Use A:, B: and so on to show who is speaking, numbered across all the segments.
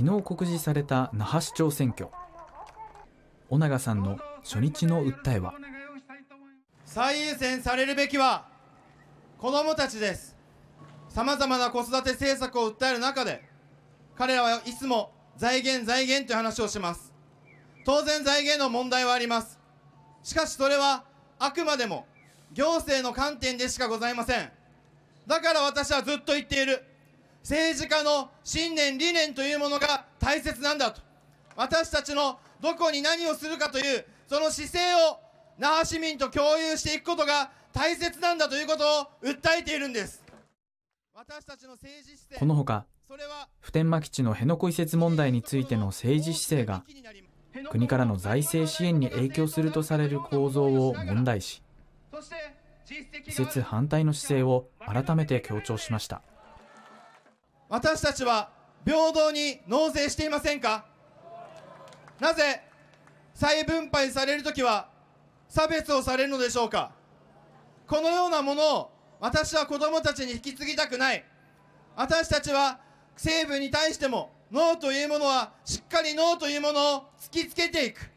A: 昨日告示された那覇市長選挙尾長さんの初日の訴えは
B: 最優先されるべきは子どもたちですさまざまな子育て政策を訴える中で彼らはいつも財源財源という話をします当然財源の問題はありますしかしそれはあくまでも行政の観点でしかございませんだから私はずっと言っている政治家の信念、理念というものが大切なんだと、私たちのどこに何をするかという、その姿勢を那覇市民と共有していくことが大切なんだということを訴えているんです。
A: 私たちの政治姿勢このほか、普天間基地の辺野古移設問題についての政治姿勢が、国からの財政支援に影響するとされる構造を問題視、移設反対の姿勢を改めて強調しました。
B: 私たちは平等に納税していませんかなぜ再分配されるときは差別をされるのでしょうかこのようなものを私は子どもたちに引き継ぎたくない私たちは政府に対してもノーというものはしっかりノーというものを突きつけていく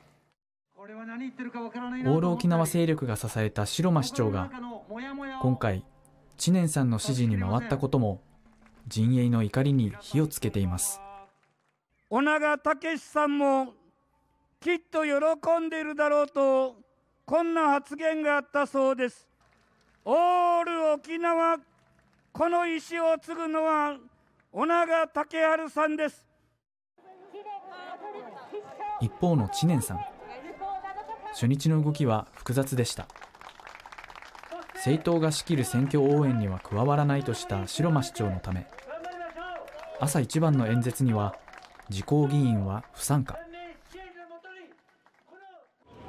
B: オ
A: ール沖縄勢力が支えた城間市長が今回知念さんの指示に回ったことも陣営の怒りに火をつけています
C: 小長武さんもきっと喜んでいるだろうとこんな発言があったそうですオール沖縄この石を継ぐのは小長武春さんです
A: 一方の知念さん初日の動きは複雑でした政党が仕切る選挙応援には加わらないとした白間市長のため朝一番の演説には自公議員は不参加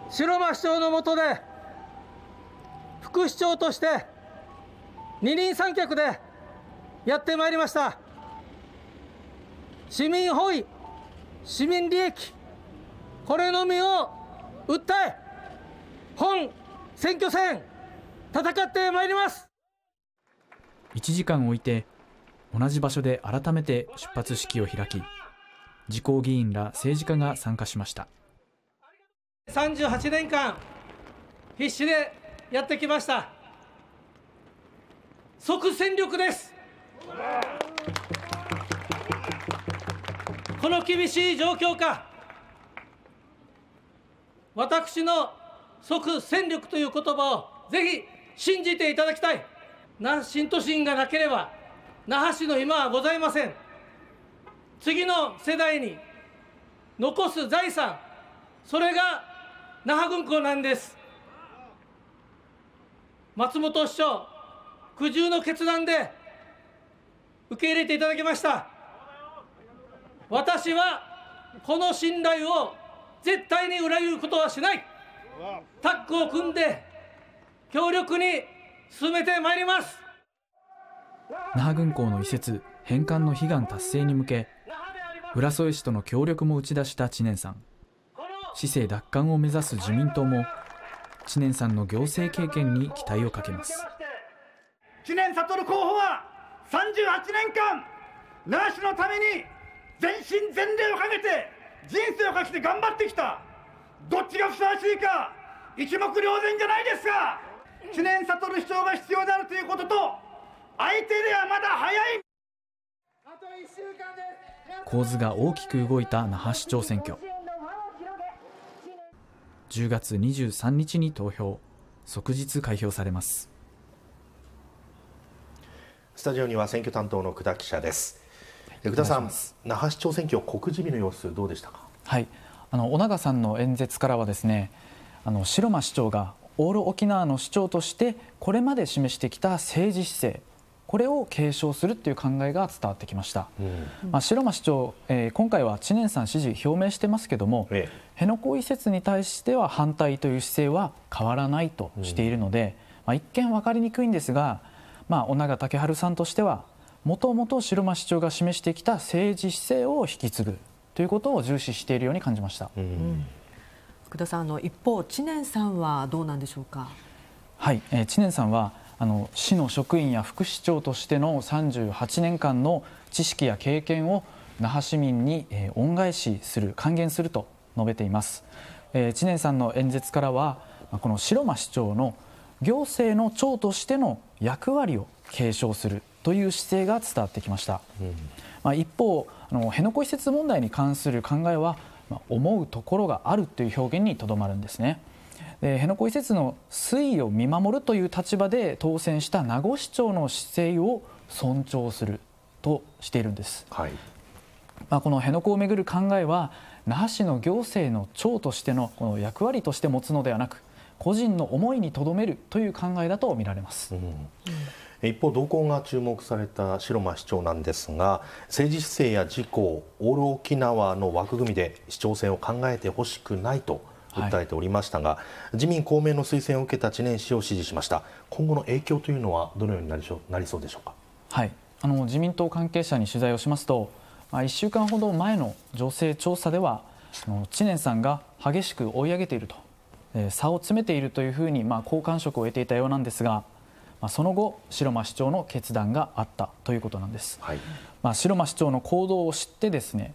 C: 白馬市長の下で副市長として二輪三脚でやってまいりました市民本位市民利益これのみを訴え本選挙戦戦ってまいりま
A: す1時間置いて同じ場所で改めて出発式を開き自公議員ら政治家が参加しました
C: 38年間必死でやってきました即戦力ですこの厳しい状況下私の即戦力という言葉をぜひ信じていただきたいな新都心がなければ那覇市の今はございません次の世代に残す財産それが那覇軍港なんです松本市長苦渋の決断で受け入れていただきました私はこの信頼を絶対に裏切ることはしないタッグを組んで強力に進めてまいります
A: 那覇軍港の移設返還の悲願達成に向け浦添市との協力も打ち出した知念さん市政奪還を目指す自民党も知念さんの行政経験に期待をかけます
C: 知念悟候補は38年間那覇市のために全身全霊をかけて人生をかけて頑張ってきたどっちがふさわしいか一目瞭然じゃないですが知念悟る必要が必要であるということと相手ではまだ早い
A: 構図が大きく動いた那覇市長選挙10月23日に投票即日開票されます
B: スタジオには選挙担当の久田記者です
A: 久田さん那覇市長選挙告示日の様子どうでしたかはいあの小長さんの演説からはですねあの白間市長がオール沖縄の市長としてこれまで示してきた政治姿勢これを継承するという考えが伝わってきました、うん、まあ、白間市長、えー、今回は知念さん支持表明してますけども、ええ、辺野古移設に対しては反対という姿勢は変わらないとしているので、うん、まあ、一見分かりにくいんですが、まあ、尾長竹春さんとしてはもともと白間市長が示してきた政治姿勢を引き継ぐということを重視しているように感じました、うん、福田
B: さんの一方知念さんはどうなんでしょうか
A: はい、えー、知念さんはあの市の職員や副市長としての38年間の知識や経験を那覇市民に、え恩返しする還元すると述べています、えー、知念さんの演説からはこの城間市長の行政の長としての役割を継承するという姿勢が伝わってきました、うん、まあ、一方あの辺野古移設問題に関する考えは、ま思うところがあるという表現にとどまるんですね、辺野古移設の推移を見守るという立場で当選した名護市長の姿勢を尊重するとしているんです。はいまあ、この辺野古をめぐる考えは那覇市の行政の長としてのこの役割として持つのではなく個人の思いにとどめるという考えだと見られます、うん、一方動向が注目された城間市長なんですが政治姿勢や
B: 事項オール沖縄の枠組みで市長選を考えてほしくないと訴えておりましたが、はい、自民公明の推薦を受けた知念氏を支持しました今後の影響というの
A: はどのようになりなりそうでしょうか、はい、あの自民党関係者に取材をしますと、まあ、1週間ほど前の情勢調査ではあの知念さんが激しく追い上げていると、えー、差を詰めているというふうに、まあ、好感触を得ていたようなんですが、まあ、その後白間市長の決断があったということなんです、はい、まあ、白間市長の行動を知ってですね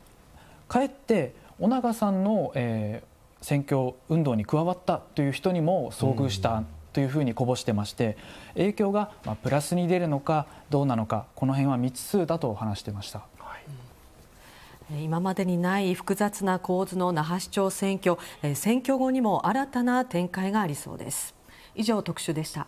A: かえって尾長さんの、えー、選挙運動に加わったという人にも遭遇したというふうにこぼしてまして影響がプラスに出るのかどうなのかこの辺は未知数だと話してました。
B: 今までにない複雑な構図の那覇市長選挙選挙後にも新たな展開がありそうです以上特集でした